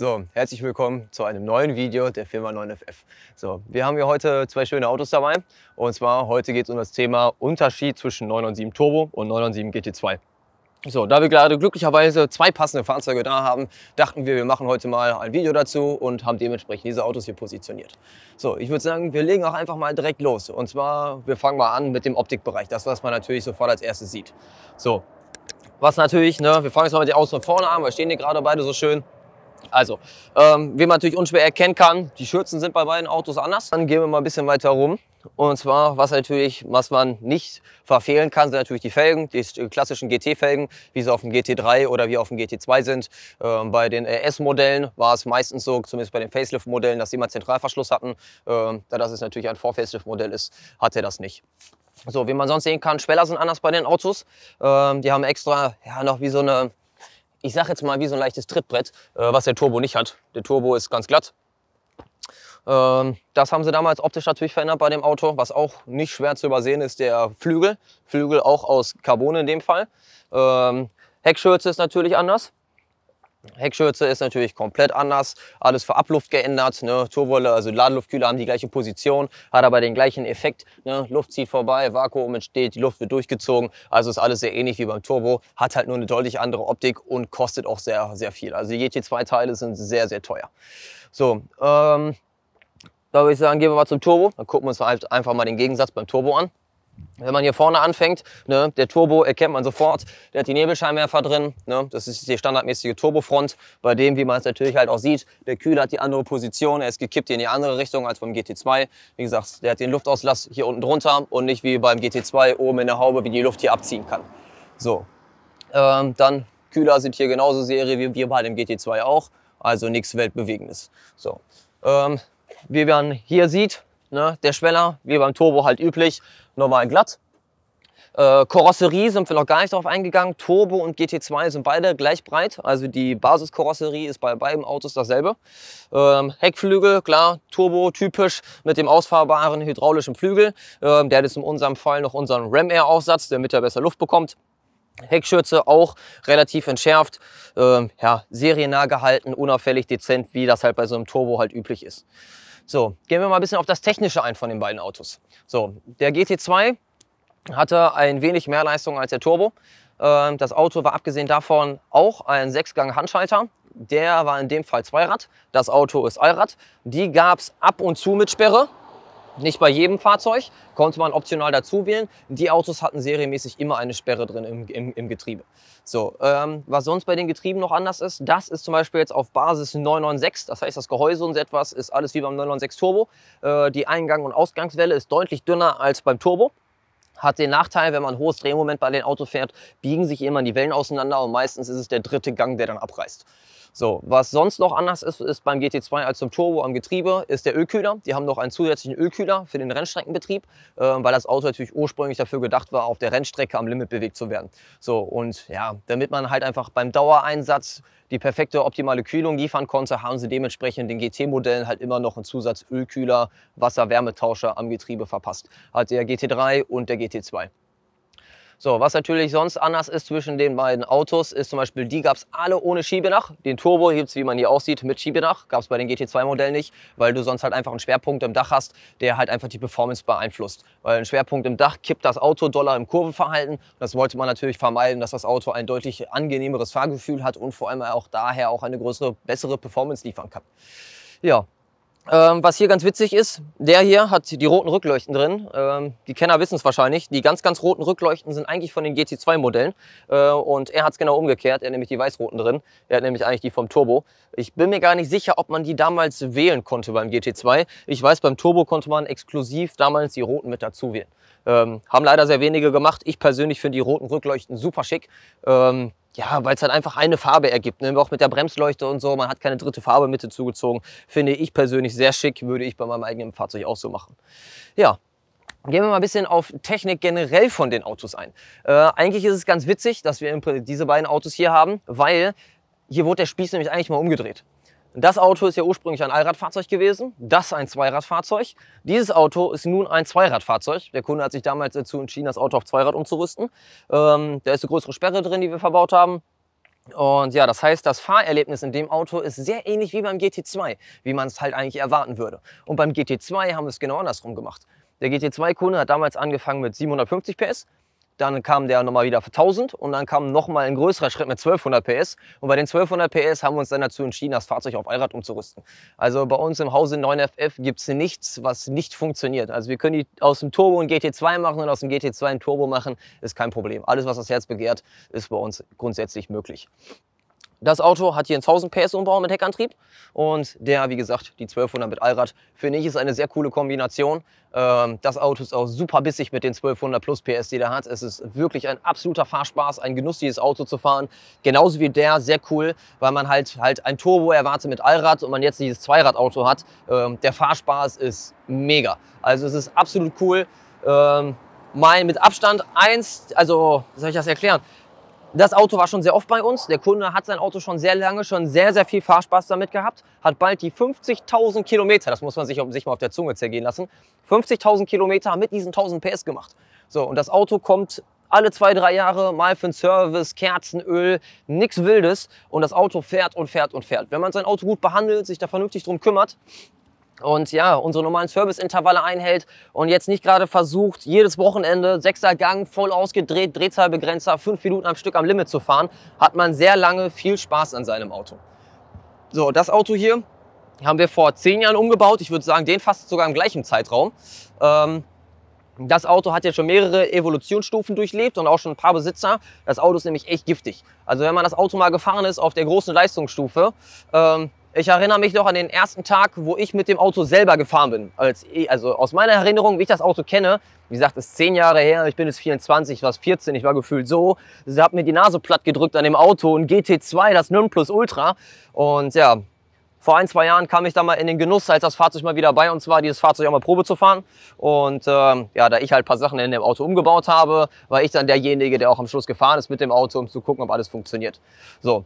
So, herzlich willkommen zu einem neuen Video der Firma 9FF. So, wir haben hier heute zwei schöne Autos dabei. Und zwar heute geht es um das Thema Unterschied zwischen 997 Turbo und 997 GT2. So, da wir gerade glücklicherweise zwei passende Fahrzeuge da haben, dachten wir, wir machen heute mal ein Video dazu und haben dementsprechend diese Autos hier positioniert. So, ich würde sagen, wir legen auch einfach mal direkt los. Und zwar, wir fangen mal an mit dem Optikbereich, das, was man natürlich sofort als erstes sieht. So, was natürlich, ne, wir fangen jetzt mal mit den Außen von vorne an, wir stehen hier gerade beide so schön. Also, ähm, wie man natürlich unschwer erkennen kann, die Schürzen sind bei beiden Autos anders. Dann gehen wir mal ein bisschen weiter rum. Und zwar, was natürlich, was man nicht verfehlen kann, sind natürlich die Felgen, die klassischen GT-Felgen, wie sie auf dem GT3 oder wie auf dem GT2 sind. Ähm, bei den RS-Modellen war es meistens so, zumindest bei den Facelift-Modellen, dass sie immer Zentralverschluss hatten. Ähm, da das es natürlich ein Vor-Facelift-Modell ist, hat er das nicht. So, wie man sonst sehen kann, Schweller sind anders bei den Autos. Ähm, die haben extra ja, noch wie so eine ich sag jetzt mal, wie so ein leichtes Trittbrett, äh, was der Turbo nicht hat. Der Turbo ist ganz glatt. Ähm, das haben sie damals optisch natürlich verändert bei dem Auto. Was auch nicht schwer zu übersehen ist, der Flügel. Flügel auch aus Carbon in dem Fall. Ähm, Heckschürze ist natürlich anders. Heckschürze ist natürlich komplett anders, alles für Abluft geändert, ne? Turbolle, also Ladeluftkühler haben die gleiche Position, hat aber den gleichen Effekt, ne? Luft zieht vorbei, Vakuum entsteht, die Luft wird durchgezogen, also ist alles sehr ähnlich wie beim Turbo, hat halt nur eine deutlich andere Optik und kostet auch sehr, sehr viel. Also die GT2-Teile sind sehr, sehr teuer. So, ähm, da würde ich sagen, gehen wir mal zum Turbo, dann gucken wir uns halt einfach mal den Gegensatz beim Turbo an. Wenn man hier vorne anfängt, ne, der Turbo erkennt man sofort, der hat die Nebelscheinwerfer drin. Ne, das ist die standardmäßige Turbofront, bei dem, wie man es natürlich halt auch sieht, der Kühler hat die andere Position, er ist gekippt in die andere Richtung als beim GT2. Wie gesagt, der hat den Luftauslass hier unten drunter und nicht wie beim GT2 oben in der Haube, wie die Luft hier abziehen kann. So, ähm, dann Kühler sind hier genauso Serie wie wir bei dem GT2 auch, also nichts Weltbewegendes. So, ähm, wie man hier sieht, ne, der Schweller, wie beim Turbo halt üblich, normal glatt. Äh, Karosserie sind wir noch gar nicht darauf eingegangen. Turbo und GT2 sind beide gleich breit. Also die Basiskarosserie ist bei beiden Autos dasselbe. Ähm, Heckflügel, klar, Turbo typisch mit dem ausfahrbaren hydraulischen Flügel. Ähm, der hat jetzt in unserem Fall noch unseren Ram Air Aufsatz, damit er besser Luft bekommt. Heckschürze auch relativ entschärft, ähm, ja, seriennah gehalten, unauffällig dezent, wie das halt bei so einem Turbo halt üblich ist. So, gehen wir mal ein bisschen auf das Technische ein von den beiden Autos. So, der GT2 hatte ein wenig mehr Leistung als der Turbo. Ähm, das Auto war abgesehen davon auch ein sechsgang handschalter Der war in dem Fall Zweirad. Das Auto ist Allrad. Die gab es ab und zu mit Sperre. Nicht bei jedem Fahrzeug, konnte man optional dazu wählen. Die Autos hatten serienmäßig immer eine Sperre drin im, im, im Getriebe. So, ähm, was sonst bei den Getrieben noch anders ist, das ist zum Beispiel jetzt auf Basis 996, das heißt das Gehäuse und so etwas ist alles wie beim 996 Turbo. Äh, die Eingang- und Ausgangswelle ist deutlich dünner als beim Turbo hat den Nachteil, wenn man ein hohes Drehmoment bei den Autos fährt, biegen sich immer die Wellen auseinander und meistens ist es der dritte Gang, der dann abreißt. So, was sonst noch anders ist, ist beim GT2 als zum Turbo am Getriebe, ist der Ölkühler. Die haben noch einen zusätzlichen Ölkühler für den Rennstreckenbetrieb, äh, weil das Auto natürlich ursprünglich dafür gedacht war, auf der Rennstrecke am Limit bewegt zu werden. So, und ja, damit man halt einfach beim Dauereinsatz die perfekte optimale Kühlung liefern konnte, haben sie dementsprechend den GT-Modellen halt immer noch einen Zusatz Ölkühler, Wasser-Wärmetauscher am Getriebe verpasst. Hat der GT3 und der GT2. So, was natürlich sonst anders ist zwischen den beiden Autos, ist zum Beispiel, die gab es alle ohne Schiebedach. Den Turbo gibt es, wie man hier aussieht, mit Schiebedach. Gab es bei den GT2-Modellen nicht, weil du sonst halt einfach einen Schwerpunkt im Dach hast, der halt einfach die Performance beeinflusst. Weil ein Schwerpunkt im Dach kippt das Auto doller im Kurvenverhalten. das wollte man natürlich vermeiden, dass das Auto ein deutlich angenehmeres Fahrgefühl hat und vor allem auch daher auch eine größere, bessere Performance liefern kann. Ja, ähm, was hier ganz witzig ist, der hier hat die roten Rückleuchten drin. Ähm, die Kenner wissen es wahrscheinlich. Die ganz, ganz roten Rückleuchten sind eigentlich von den GT2-Modellen. Äh, und er hat es genau umgekehrt. Er hat nämlich die weißroten drin. Er hat nämlich eigentlich die vom Turbo. Ich bin mir gar nicht sicher, ob man die damals wählen konnte beim GT2. Ich weiß, beim Turbo konnte man exklusiv damals die roten mit dazu wählen. Ähm, haben leider sehr wenige gemacht. Ich persönlich finde die roten Rückleuchten super schick. Ähm, ja, weil es halt einfach eine Farbe ergibt. Ne? Auch mit der Bremsleuchte und so, man hat keine dritte Farbe mit hinzugezogen. Finde ich persönlich sehr schick, würde ich bei meinem eigenen Fahrzeug auch so machen. Ja, Gehen wir mal ein bisschen auf Technik generell von den Autos ein. Äh, eigentlich ist es ganz witzig, dass wir diese beiden Autos hier haben, weil hier wurde der Spieß nämlich eigentlich mal umgedreht. Das Auto ist ja ursprünglich ein Allradfahrzeug gewesen, das ein Zweiradfahrzeug. Dieses Auto ist nun ein Zweiradfahrzeug. Der Kunde hat sich damals dazu entschieden, das Auto auf Zweirad umzurüsten. Ähm, da ist eine größere Sperre drin, die wir verbaut haben. Und ja, das heißt, das Fahrerlebnis in dem Auto ist sehr ähnlich wie beim GT2, wie man es halt eigentlich erwarten würde. Und beim GT2 haben wir es genau andersrum gemacht. Der GT2-Kunde hat damals angefangen mit 750 PS, dann kam der nochmal wieder für 1000 und dann kam nochmal ein größerer Schritt mit 1200 PS. Und bei den 1200 PS haben wir uns dann dazu entschieden, das Fahrzeug auf Allrad umzurüsten. Also bei uns im Hause 9FF gibt es nichts, was nicht funktioniert. Also wir können die aus dem Turbo ein GT2 machen und aus dem GT2 ein Turbo machen, ist kein Problem. Alles, was das Herz begehrt, ist bei uns grundsätzlich möglich. Das Auto hat hier einen 1000 PS Umbau mit Heckantrieb und der, wie gesagt, die 1200 mit Allrad, finde ich, ist eine sehr coole Kombination. Ähm, das Auto ist auch super bissig mit den 1200 plus PS, die der hat. Es ist wirklich ein absoluter Fahrspaß, ein Genuss, dieses Auto zu fahren. Genauso wie der, sehr cool, weil man halt, halt ein Turbo erwartet mit Allrad und man jetzt dieses Zweirad-Auto hat. Ähm, der Fahrspaß ist mega. Also es ist absolut cool. mein ähm, mit Abstand 1, also, wie soll ich das erklären? Das Auto war schon sehr oft bei uns. Der Kunde hat sein Auto schon sehr lange, schon sehr, sehr viel Fahrspaß damit gehabt. Hat bald die 50.000 Kilometer, das muss man sich, sich, mal auf der Zunge zergehen lassen, 50.000 Kilometer mit diesen 1.000 PS gemacht. So, und das Auto kommt alle zwei, drei Jahre mal für den Service, Kerzenöl, nichts Wildes. Und das Auto fährt und fährt und fährt. Wenn man sein Auto gut behandelt, sich da vernünftig drum kümmert, und ja, unsere normalen Serviceintervalle einhält und jetzt nicht gerade versucht, jedes Wochenende sechster Gang voll ausgedreht, Drehzahlbegrenzer, fünf Minuten am Stück am Limit zu fahren, hat man sehr lange viel Spaß an seinem Auto. So, das Auto hier haben wir vor zehn Jahren umgebaut. Ich würde sagen, den fast sogar im gleichen Zeitraum. Ähm, das Auto hat jetzt schon mehrere Evolutionsstufen durchlebt und auch schon ein paar Besitzer. Das Auto ist nämlich echt giftig. Also wenn man das Auto mal gefahren ist auf der großen Leistungsstufe, ähm, ich erinnere mich noch an den ersten Tag, wo ich mit dem Auto selber gefahren bin. Als, e, also aus meiner Erinnerung, wie ich das Auto kenne, wie gesagt, ist zehn Jahre her, ich bin jetzt 24, ich war 14, ich war gefühlt so, ich hat mir die Nase platt gedrückt an dem Auto, ein GT2, das Nonplus Ultra. Und ja, vor ein, zwei Jahren kam ich da mal in den Genuss, als das Fahrzeug mal wieder bei uns war, dieses Fahrzeug auch mal Probe zu fahren. Und ähm, ja, da ich halt ein paar Sachen in dem Auto umgebaut habe, war ich dann derjenige, der auch am Schluss gefahren ist mit dem Auto, um zu gucken, ob alles funktioniert. So,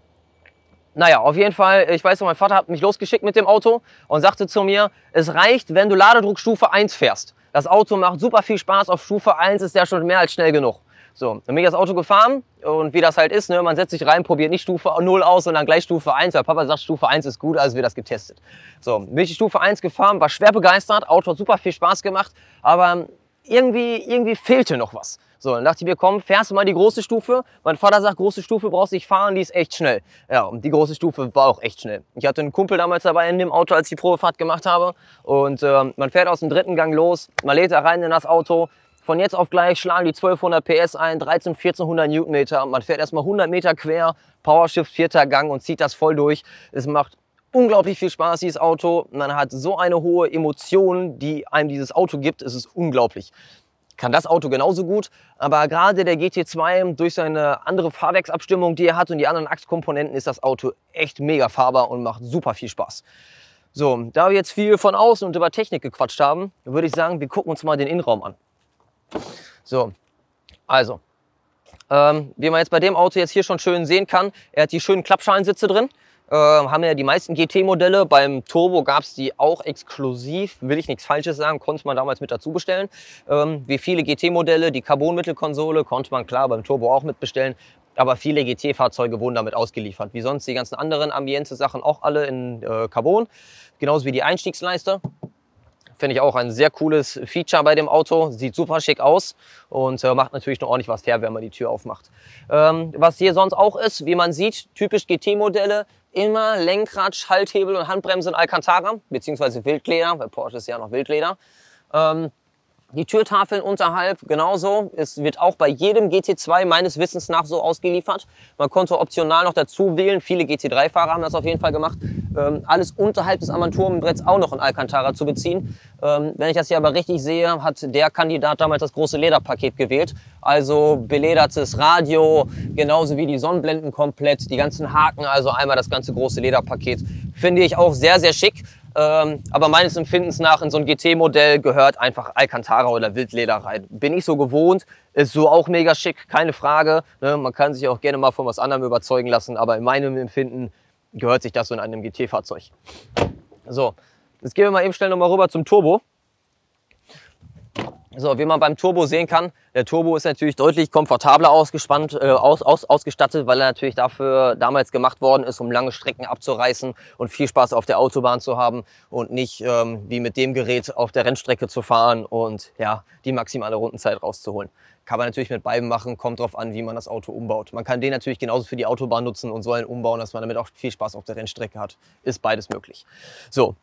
naja, auf jeden Fall, ich weiß noch, mein Vater hat mich losgeschickt mit dem Auto und sagte zu mir, es reicht, wenn du Ladedruckstufe 1 fährst. Das Auto macht super viel Spaß, auf Stufe 1 ist der schon mehr als schnell genug. So, dann bin ich das Auto gefahren und wie das halt ist, ne, man setzt sich rein, probiert nicht Stufe 0 aus, sondern gleich Stufe 1, weil Papa sagt, Stufe 1 ist gut, also wird das getestet. So, bin ich die Stufe 1 gefahren, war schwer begeistert, Auto hat super viel Spaß gemacht, aber irgendwie, irgendwie fehlte noch was. So, dann dachte ich mir, komm, fährst du mal die große Stufe. Mein Vater sagt, große Stufe brauchst du nicht fahren, die ist echt schnell. Ja, und die große Stufe war auch echt schnell. Ich hatte einen Kumpel damals dabei in dem Auto, als ich die Probefahrt gemacht habe. Und äh, man fährt aus dem dritten Gang los, man lädt da rein in das Auto, von jetzt auf gleich schlagen die 1200 PS ein, 13, 1400 Newtonmeter. Man fährt erstmal 100 Meter quer, Powershift, vierter Gang und zieht das voll durch. Es macht unglaublich viel Spaß, dieses Auto. Man hat so eine hohe Emotion, die einem dieses Auto gibt. Es ist unglaublich kann das Auto genauso gut, aber gerade der GT2 durch seine andere Fahrwerksabstimmung, die er hat und die anderen Achskomponenten ist das Auto echt mega fahrbar und macht super viel Spaß. So, da wir jetzt viel von außen und über Technik gequatscht haben, würde ich sagen, wir gucken uns mal den Innenraum an. So, also, ähm, wie man jetzt bei dem Auto jetzt hier schon schön sehen kann, er hat die schönen Klappschalensitze drin. Ähm, haben ja die meisten GT-Modelle. Beim Turbo gab es die auch exklusiv, will ich nichts Falsches sagen, konnte man damals mit dazu bestellen. Ähm, wie viele GT-Modelle, die Carbon-Mittelkonsole konnte man klar beim Turbo auch mitbestellen. Aber viele GT-Fahrzeuge wurden damit ausgeliefert. Wie sonst die ganzen anderen Ambiente-Sachen auch alle in äh, Carbon. Genauso wie die Einstiegsleiste. Finde ich auch ein sehr cooles Feature bei dem Auto. Sieht super schick aus und äh, macht natürlich noch ordentlich was her, wenn man die Tür aufmacht. Ähm, was hier sonst auch ist, wie man sieht, typisch GT-Modelle, immer Lenkrad, Schalthebel und Handbremse in Alcantara, beziehungsweise Wildleder, weil Porsche ist ja noch Wildleder. Ähm, die Türtafeln unterhalb genauso. Es wird auch bei jedem GT2 meines Wissens nach so ausgeliefert. Man konnte optional noch dazu wählen. Viele GT3-Fahrer haben das auf jeden Fall gemacht. Ähm, alles unterhalb des Armaturenbretts auch noch in Alcantara zu beziehen. Ähm, wenn ich das hier aber richtig sehe, hat der Kandidat damals das große Lederpaket gewählt. Also beledertes Radio, genauso wie die Sonnenblenden komplett, die ganzen Haken, also einmal das ganze große Lederpaket. Finde ich auch sehr, sehr schick. Ähm, aber meines Empfindens nach in so ein GT-Modell gehört einfach Alcantara oder Wildleder rein. Bin ich so gewohnt, ist so auch mega schick, keine Frage. Ne? Man kann sich auch gerne mal von was anderem überzeugen lassen, aber in meinem Empfinden gehört sich das so in einem GT-Fahrzeug. So, jetzt gehen wir mal eben schnell nochmal rüber zum Turbo. So, wie man beim Turbo sehen kann, der Turbo ist natürlich deutlich komfortabler ausgespannt, äh, aus, aus, ausgestattet, weil er natürlich dafür damals gemacht worden ist, um lange Strecken abzureißen und viel Spaß auf der Autobahn zu haben und nicht ähm, wie mit dem Gerät auf der Rennstrecke zu fahren und ja, die maximale Rundenzeit rauszuholen. Kann man natürlich mit beiden machen, kommt drauf an, wie man das Auto umbaut. Man kann den natürlich genauso für die Autobahn nutzen und so einen umbauen, dass man damit auch viel Spaß auf der Rennstrecke hat. Ist beides möglich. So,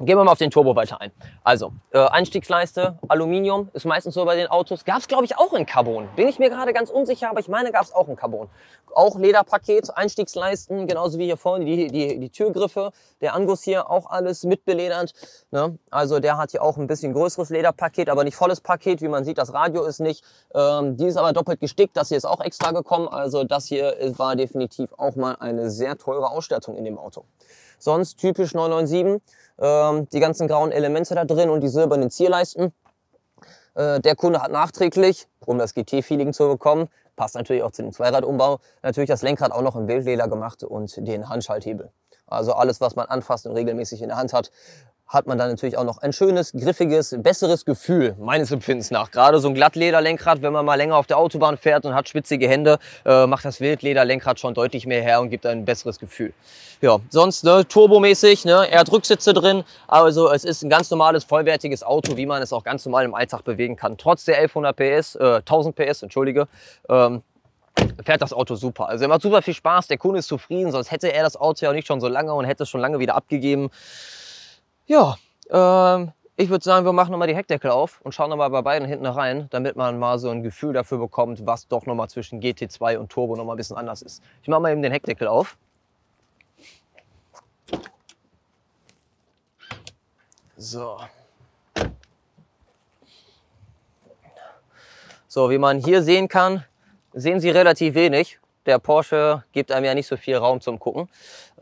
Gehen wir mal auf den Turbo weiter ein. Also, äh, Einstiegsleiste, Aluminium, ist meistens so bei den Autos. Gab es, glaube ich, auch in Carbon. Bin ich mir gerade ganz unsicher, aber ich meine, gab es auch in Carbon. Auch Lederpaket, Einstiegsleisten, genauso wie hier vorne die, die, die Türgriffe. Der Angus hier auch alles mitbeledernd. Ne? Also der hat hier auch ein bisschen größeres Lederpaket, aber nicht volles Paket. Wie man sieht, das Radio ist nicht. Ähm, die ist aber doppelt gestickt. Das hier ist auch extra gekommen. Also das hier war definitiv auch mal eine sehr teure Ausstattung in dem Auto. Sonst typisch 997 ähm, die ganzen grauen Elemente da drin und die silbernen Zierleisten. Äh, der Kunde hat nachträglich, um das GT-Feeling zu bekommen, passt natürlich auch zu dem Zweiradumbau, natürlich das Lenkrad auch noch im Wildleder gemacht und den Handschalthebel. Also alles, was man anfasst und regelmäßig in der Hand hat, hat man dann natürlich auch noch ein schönes, griffiges, besseres Gefühl, meines Empfindens nach. Gerade so ein Glattlederlenkrad, wenn man mal länger auf der Autobahn fährt und hat spitzige Hände, äh, macht das Wildlederlenkrad schon deutlich mehr her und gibt ein besseres Gefühl. Ja, sonst ne, turbomäßig, ne, er hat Rücksitze drin, also es ist ein ganz normales, vollwertiges Auto, wie man es auch ganz normal im Alltag bewegen kann. Trotz der 1100 PS, äh, 1000 PS, entschuldige, ähm, fährt das Auto super. Also er macht super viel Spaß, der Kunde ist zufrieden, sonst hätte er das Auto ja nicht schon so lange und hätte es schon lange wieder abgegeben. Ja, ähm, ich würde sagen, wir machen nochmal die Heckdeckel auf und schauen nochmal bei beiden hinten rein, damit man mal so ein Gefühl dafür bekommt, was doch nochmal zwischen GT2 und Turbo nochmal ein bisschen anders ist. Ich mache mal eben den Heckdeckel auf. So. So, wie man hier sehen kann, sehen Sie relativ wenig. Der Porsche gibt einem ja nicht so viel Raum zum Gucken.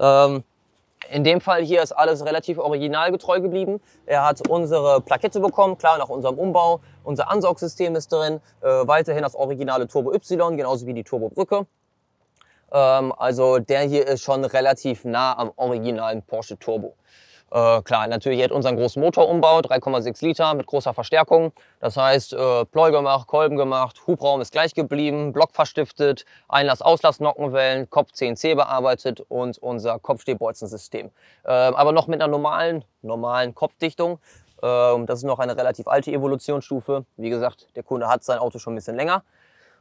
Ähm, in dem Fall hier ist alles relativ originalgetreu geblieben. Er hat unsere Plakette bekommen, klar nach unserem Umbau. Unser Ansaugsystem ist drin, äh, weiterhin das originale Turbo Y, genauso wie die Turbobrücke. Ähm, also der hier ist schon relativ nah am originalen Porsche Turbo. Äh, klar, natürlich, er hat unseren großen Motorumbau, 3,6 Liter mit großer Verstärkung. Das heißt, äh, Pleu gemacht, Kolben gemacht, Hubraum ist gleich geblieben, Block verstiftet, Einlass, Auslass, Nockenwellen, Kopf CNC bearbeitet und unser Kopfstehbolzensystem. Äh, aber noch mit einer normalen, normalen Kopfdichtung. Äh, das ist noch eine relativ alte Evolutionsstufe. Wie gesagt, der Kunde hat sein Auto schon ein bisschen länger.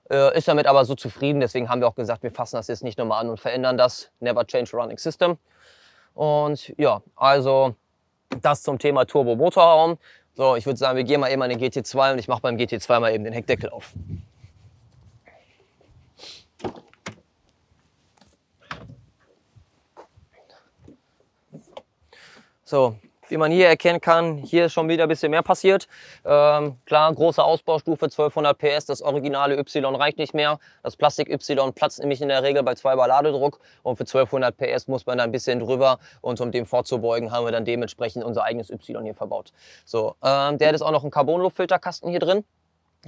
Äh, ist damit aber so zufrieden, deswegen haben wir auch gesagt, wir fassen das jetzt nicht nochmal an und verändern das. Never change running system. Und ja, also das zum Thema Turbo-Motorraum. So, ich würde sagen, wir gehen mal eben an den GT2 und ich mache beim GT2 mal eben den Heckdeckel auf. So, wie man hier erkennen kann, hier ist schon wieder ein bisschen mehr passiert. Ähm, klar, große Ausbaustufe, 1200 PS, das originale Y reicht nicht mehr. Das Plastik Y platzt nämlich in der Regel bei 2 Bar Ladedruck und für 1200 PS muss man da ein bisschen drüber und um dem vorzubeugen, haben wir dann dementsprechend unser eigenes Y hier verbaut. So, ähm, der hat jetzt auch noch einen Carbon-Luftfilterkasten hier drin.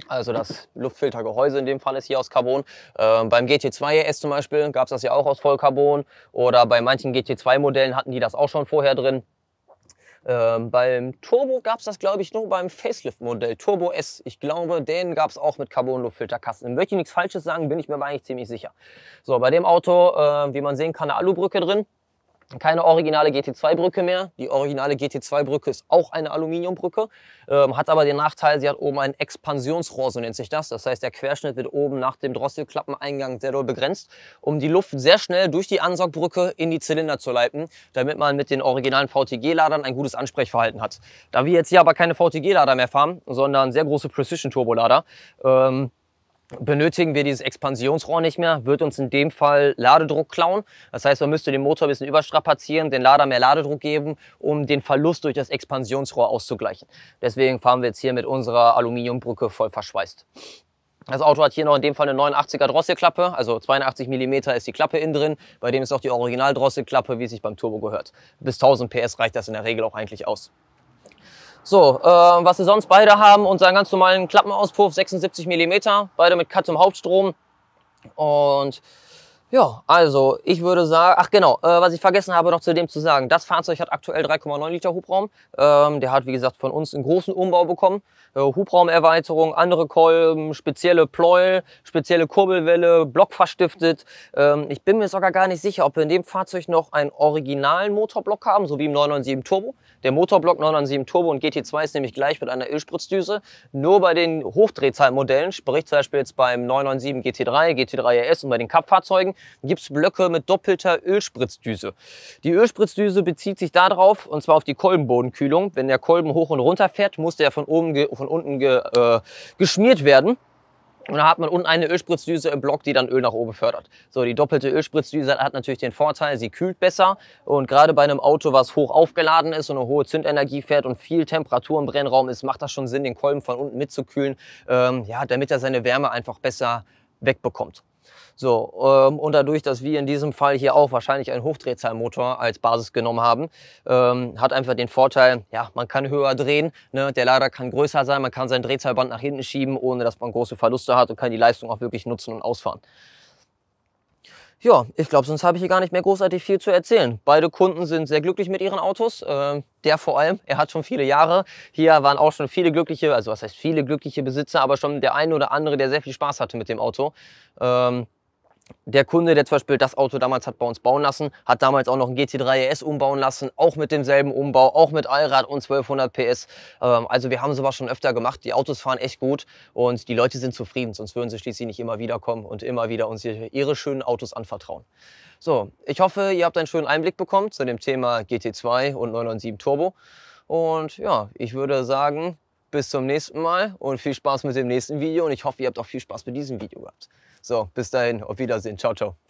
Also das Luftfiltergehäuse in dem Fall ist hier aus Carbon. Ähm, beim GT2 RS zum Beispiel gab es das ja auch aus Vollcarbon oder bei manchen GT2 Modellen hatten die das auch schon vorher drin. Ähm, beim Turbo gab es das, glaube ich, nur beim Facelift-Modell Turbo S. Ich glaube, den gab es auch mit Carbon-Luftfilterkasten. Möchte ich nichts Falsches sagen, bin ich mir aber eigentlich ziemlich sicher. So, bei dem Auto, äh, wie man sehen kann, eine Alubrücke drin keine originale GT2-Brücke mehr. Die originale GT2-Brücke ist auch eine Aluminiumbrücke, ähm, hat aber den Nachteil, sie hat oben ein Expansionsrohr, so nennt sich das. Das heißt, der Querschnitt wird oben nach dem Drosselklappeneingang sehr doll begrenzt, um die Luft sehr schnell durch die Ansaugbrücke in die Zylinder zu leiten, damit man mit den originalen VTG-Ladern ein gutes Ansprechverhalten hat. Da wir jetzt hier aber keine VTG-Lader mehr fahren, sondern sehr große Precision-Turbolader, ähm, benötigen wir dieses Expansionsrohr nicht mehr, wird uns in dem Fall Ladedruck klauen. Das heißt, man müsste den Motor ein bisschen überstrapazieren, den Lader mehr Ladedruck geben, um den Verlust durch das Expansionsrohr auszugleichen. Deswegen fahren wir jetzt hier mit unserer Aluminiumbrücke voll verschweißt. Das Auto hat hier noch in dem Fall eine 89er Drosselklappe, also 82 mm ist die Klappe innen drin. Bei dem ist auch die Original Drosselklappe, wie es sich beim Turbo gehört. Bis 1000 PS reicht das in der Regel auch eigentlich aus. So, äh, was sie sonst beide haben, unseren ganz normalen Klappenauspuff, 76 mm, beide mit Cut zum Hauptstrom. Und ja, also ich würde sagen, ach genau, äh, was ich vergessen habe noch zu dem zu sagen, das Fahrzeug hat aktuell 3,9 Liter Hubraum. Ähm, der hat, wie gesagt, von uns einen großen Umbau bekommen. Äh, Hubraumerweiterung, andere Kolben, spezielle Pleuel, spezielle Kurbelwelle, Block verstiftet. Ähm, ich bin mir sogar gar nicht sicher, ob wir in dem Fahrzeug noch einen originalen Motorblock haben, so wie im 997 Turbo. Der Motorblock 997 Turbo und GT2 ist nämlich gleich mit einer Ölspritzdüse. Nur bei den Hochdrehzahlmodellen, sprich zum Beispiel jetzt beim 997 GT3, GT3 RS und bei den Cup-Fahrzeugen, gibt es Blöcke mit doppelter Ölspritzdüse. Die Ölspritzdüse bezieht sich darauf, und zwar auf die Kolbenbodenkühlung. Wenn der Kolben hoch und runter fährt, muss der von, oben von unten ge äh, geschmiert werden. Und da hat man unten eine Ölspritzdüse im Block, die dann Öl nach oben fördert. So, die doppelte Ölspritzdüse hat natürlich den Vorteil, sie kühlt besser. Und gerade bei einem Auto, was hoch aufgeladen ist und eine hohe Zündenergie fährt und viel Temperatur im Brennraum ist, macht das schon Sinn, den Kolben von unten mitzukühlen, ähm, ja, damit er seine Wärme einfach besser wegbekommt. So, ähm, und dadurch, dass wir in diesem Fall hier auch wahrscheinlich einen Hochdrehzahlmotor als Basis genommen haben, ähm, hat einfach den Vorteil, ja, man kann höher drehen, ne? der Lader kann größer sein, man kann sein Drehzahlband nach hinten schieben, ohne dass man große Verluste hat und kann die Leistung auch wirklich nutzen und ausfahren. Ja, ich glaube, sonst habe ich hier gar nicht mehr großartig viel zu erzählen. Beide Kunden sind sehr glücklich mit ihren Autos. Äh, der vor allem, er hat schon viele Jahre. Hier waren auch schon viele glückliche, also was heißt viele glückliche Besitzer, aber schon der eine oder andere, der sehr viel Spaß hatte mit dem Auto. Ähm, der Kunde, der zum Beispiel das Auto damals hat bei uns bauen lassen, hat damals auch noch ein GT3 ES umbauen lassen, auch mit demselben Umbau, auch mit Allrad und 1200 PS. Ähm, also wir haben sowas schon öfter gemacht. Die Autos fahren echt gut und die Leute sind zufrieden, sonst würden sie schließlich nicht immer wieder kommen und immer wieder uns ihre schönen Autos anvertrauen. So, ich hoffe, ihr habt einen schönen Einblick bekommen zu dem Thema GT2 und 997 Turbo. Und ja, ich würde sagen, bis zum nächsten Mal und viel Spaß mit dem nächsten Video. Und ich hoffe, ihr habt auch viel Spaß mit diesem Video gehabt. So, bis dahin, auf Wiedersehen. Ciao, ciao.